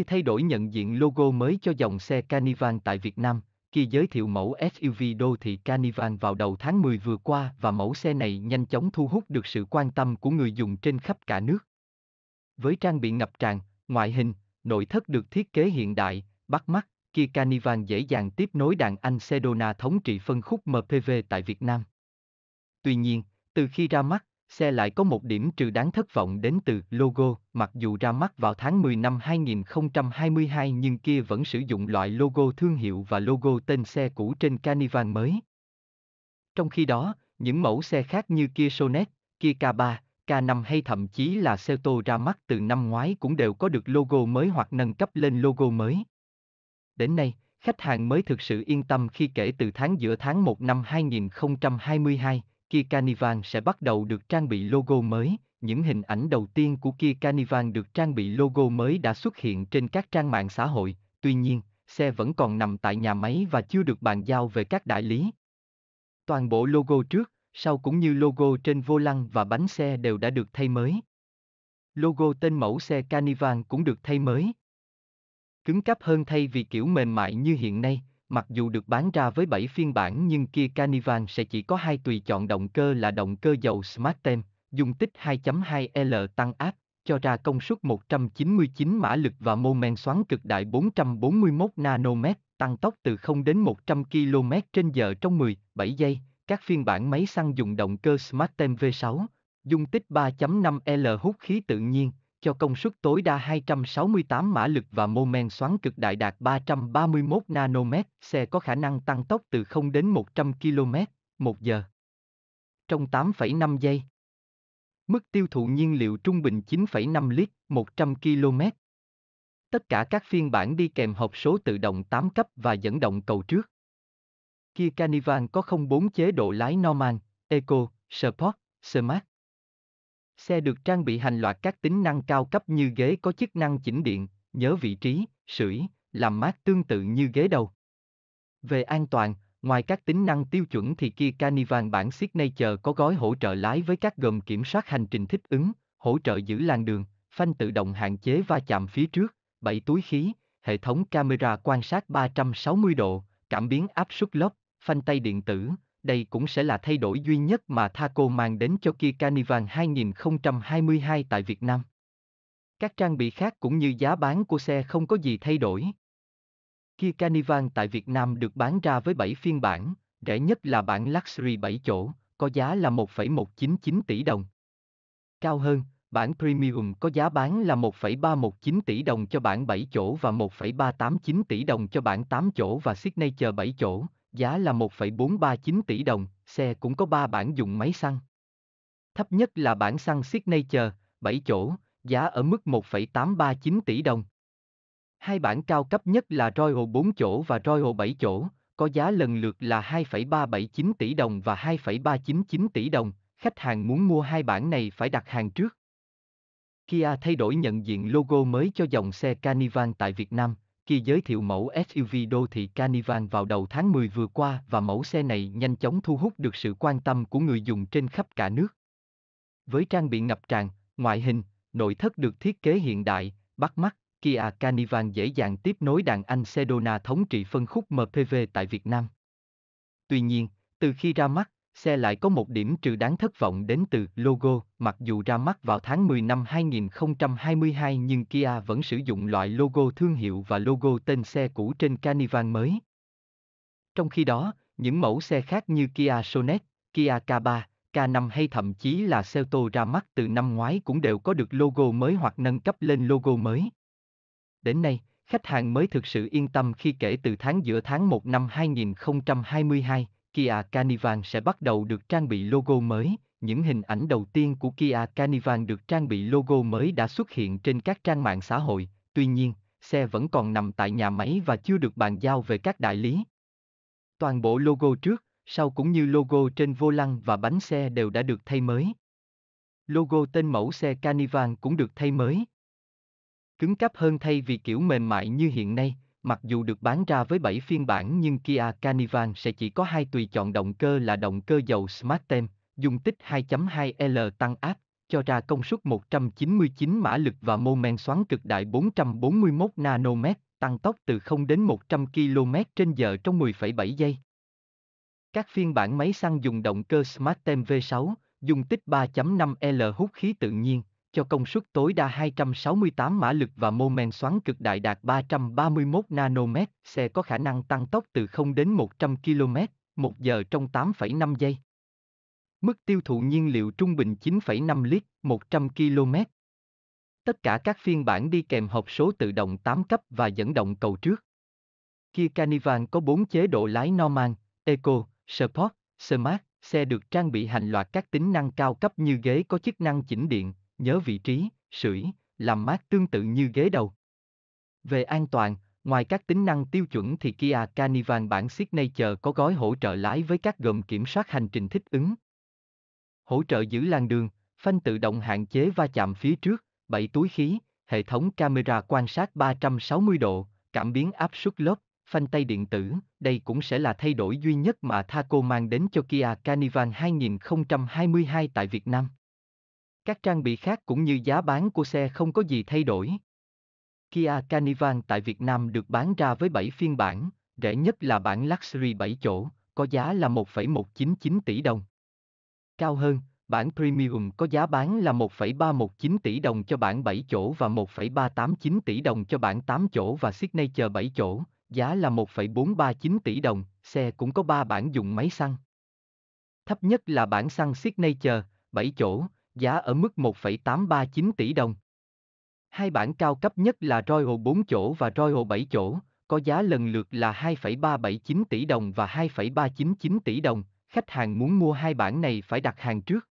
kia thay đổi nhận diện logo mới cho dòng xe Carnival tại Việt Nam, khi giới thiệu mẫu SUV đô thị Carnival vào đầu tháng 10 vừa qua và mẫu xe này nhanh chóng thu hút được sự quan tâm của người dùng trên khắp cả nước. Với trang bị ngập tràn, ngoại hình, nội thất được thiết kế hiện đại, bắt mắt, Kia Carnival dễ dàng tiếp nối đàn anh Sedona thống trị phân khúc MPV tại Việt Nam. Tuy nhiên, từ khi ra mắt, xe lại có một điểm trừ đáng thất vọng đến từ logo, mặc dù ra mắt vào tháng 10 năm 2022 nhưng kia vẫn sử dụng loại logo thương hiệu và logo tên xe cũ trên Carnival mới. Trong khi đó, những mẫu xe khác như Kia Sonet, Kia K3, K5 hay thậm chí là xe Celto ra mắt từ năm ngoái cũng đều có được logo mới hoặc nâng cấp lên logo mới. Đến nay, khách hàng mới thực sự yên tâm khi kể từ tháng giữa tháng 1 năm 2022, Kia Carnival sẽ bắt đầu được trang bị logo mới. Những hình ảnh đầu tiên của Kia Carnival được trang bị logo mới đã xuất hiện trên các trang mạng xã hội. Tuy nhiên, xe vẫn còn nằm tại nhà máy và chưa được bàn giao về các đại lý. Toàn bộ logo trước, sau cũng như logo trên vô lăng và bánh xe đều đã được thay mới. Logo tên mẫu xe Carnival cũng được thay mới. Cứng cáp hơn thay vì kiểu mềm mại như hiện nay, Mặc dù được bán ra với 7 phiên bản nhưng Kia Carnival sẽ chỉ có hai tùy chọn động cơ là động cơ dầu Smartem, dung tích 2.2L tăng áp, cho ra công suất 199 mã lực và mô men xoắn cực đại 441 nanomet, tăng tốc từ 0 đến 100 km trên giờ trong 17 giây. Các phiên bản máy xăng dùng động cơ Smartem V6, dung tích 3.5L hút khí tự nhiên, cho công suất tối đa 268 mã lực và mô men xoắn cực đại đạt 331 Nm. xe có khả năng tăng tốc từ 0 đến 100 km, 1 giờ. Trong 8,5 giây. Mức tiêu thụ nhiên liệu trung bình 9,5 lít, 100 km. Tất cả các phiên bản đi kèm hộp số tự động 8 cấp và dẫn động cầu trước. Kia Carnival có không chế độ lái Norman, Eco, Sport, Smart. Xe được trang bị hàng loạt các tính năng cao cấp như ghế có chức năng chỉnh điện, nhớ vị trí, sưởi, làm mát tương tự như ghế đầu. Về an toàn, ngoài các tính năng tiêu chuẩn thì Kia Carnival bản Signature có gói hỗ trợ lái với các gồm kiểm soát hành trình thích ứng, hỗ trợ giữ làn đường, phanh tự động hạn chế va chạm phía trước, 7 túi khí, hệ thống camera quan sát 360 độ, cảm biến áp suất lốp, phanh tay điện tử, đây cũng sẽ là thay đổi duy nhất mà Thaco mang đến cho Kia Carnival 2022 tại Việt Nam. Các trang bị khác cũng như giá bán của xe không có gì thay đổi. Kia Carnival tại Việt Nam được bán ra với 7 phiên bản, rẻ nhất là bản Luxury 7 chỗ, có giá là 1,199 tỷ đồng. Cao hơn, bản Premium có giá bán là 1,319 tỷ đồng cho bản 7 chỗ và 1,389 tỷ đồng cho bản 8 chỗ và Signature 7 chỗ, giá là 1,439 tỷ đồng, xe cũng có 3 bản dùng máy xăng. Thấp nhất là bản xăng Signature, 7 chỗ, giá ở mức 1,839 tỷ đồng. Hai bản cao cấp nhất là Royal 4 chỗ và Royal 7 chỗ, có giá lần lượt là 2,379 tỷ đồng và 2,399 tỷ đồng, khách hàng muốn mua hai bản này phải đặt hàng trước. Kia thay đổi nhận diện logo mới cho dòng xe Carnival tại Việt Nam, Kia giới thiệu mẫu SUV đô thị Carnival vào đầu tháng 10 vừa qua và mẫu xe này nhanh chóng thu hút được sự quan tâm của người dùng trên khắp cả nước. Với trang bị ngập tràn, ngoại hình, nội thất được thiết kế hiện đại, bắt mắt, Kia Carnival dễ dàng tiếp nối đàn anh Sedona thống trị phân khúc MPV tại Việt Nam. Tuy nhiên, từ khi ra mắt, xe lại có một điểm trừ đáng thất vọng đến từ logo, mặc dù ra mắt vào tháng 10 năm 2022 nhưng Kia vẫn sử dụng loại logo thương hiệu và logo tên xe cũ trên Carnival mới. Trong khi đó, những mẫu xe khác như Kia Sonet, Kia K3, K5 hay thậm chí là Celto ra mắt từ năm ngoái cũng đều có được logo mới hoặc nâng cấp lên logo mới. Đến nay, khách hàng mới thực sự yên tâm khi kể từ tháng giữa tháng 1 năm 2022, Kia Carnival sẽ bắt đầu được trang bị logo mới. Những hình ảnh đầu tiên của Kia Carnival được trang bị logo mới đã xuất hiện trên các trang mạng xã hội. Tuy nhiên, xe vẫn còn nằm tại nhà máy và chưa được bàn giao về các đại lý. Toàn bộ logo trước, sau cũng như logo trên vô lăng và bánh xe đều đã được thay mới. Logo tên mẫu xe Carnival cũng được thay mới. Cứng cáp hơn thay vì kiểu mềm mại như hiện nay, Mặc dù được bán ra với 7 phiên bản nhưng Kia Carnival sẽ chỉ có hai tùy chọn động cơ là động cơ dầu Smartem, dung tích 2.2L tăng áp, cho ra công suất 199 mã lực và mô men xoắn cực đại 441 nanomet, tăng tốc từ 0 đến 100 km trên giờ trong 10,7 giây. Các phiên bản máy xăng dùng động cơ Smartem V6, dung tích 3.5L hút khí tự nhiên, cho công suất tối đa 268 mã lực và mô men xoắn cực đại đạt 331 Nm. xe có khả năng tăng tốc từ 0 đến 100 km, 1 giờ trong 8,5 giây. Mức tiêu thụ nhiên liệu trung bình 9,5 lít, 100 km. Tất cả các phiên bản đi kèm hộp số tự động 8 cấp và dẫn động cầu trước. Kia Carnival có 4 chế độ lái Norman, Eco, Sport, Smart, xe được trang bị hàng loạt các tính năng cao cấp như ghế có chức năng chỉnh điện, nhớ vị trí, sưởi, làm mát tương tự như ghế đầu. Về an toàn, ngoài các tính năng tiêu chuẩn thì Kia Carnival bản Signature có gói hỗ trợ lái với các gồm kiểm soát hành trình thích ứng. Hỗ trợ giữ làn đường, phanh tự động hạn chế va chạm phía trước, 7 túi khí, hệ thống camera quan sát 360 độ, cảm biến áp suất lốp, phanh tay điện tử, đây cũng sẽ là thay đổi duy nhất mà Thaco mang đến cho Kia Carnival 2022 tại Việt Nam. Các trang bị khác cũng như giá bán của xe không có gì thay đổi. Kia Carnival tại Việt Nam được bán ra với 7 phiên bản, rẻ nhất là bản Luxury 7 chỗ, có giá là 1,199 tỷ đồng. Cao hơn, bản Premium có giá bán là 1,319 tỷ đồng cho bản 7 chỗ và 1,389 tỷ đồng cho bản 8 chỗ và Signature 7 chỗ, giá là 1,439 tỷ đồng, xe cũng có 3 bản dùng máy xăng. Thấp nhất là bản xăng Signature, 7 chỗ, giá ở mức 1,839 tỷ đồng. Hai bản cao cấp nhất là Royal 4 chỗ và Royal 7 chỗ, có giá lần lượt là 2,379 tỷ đồng và 2,399 tỷ đồng. Khách hàng muốn mua hai bản này phải đặt hàng trước.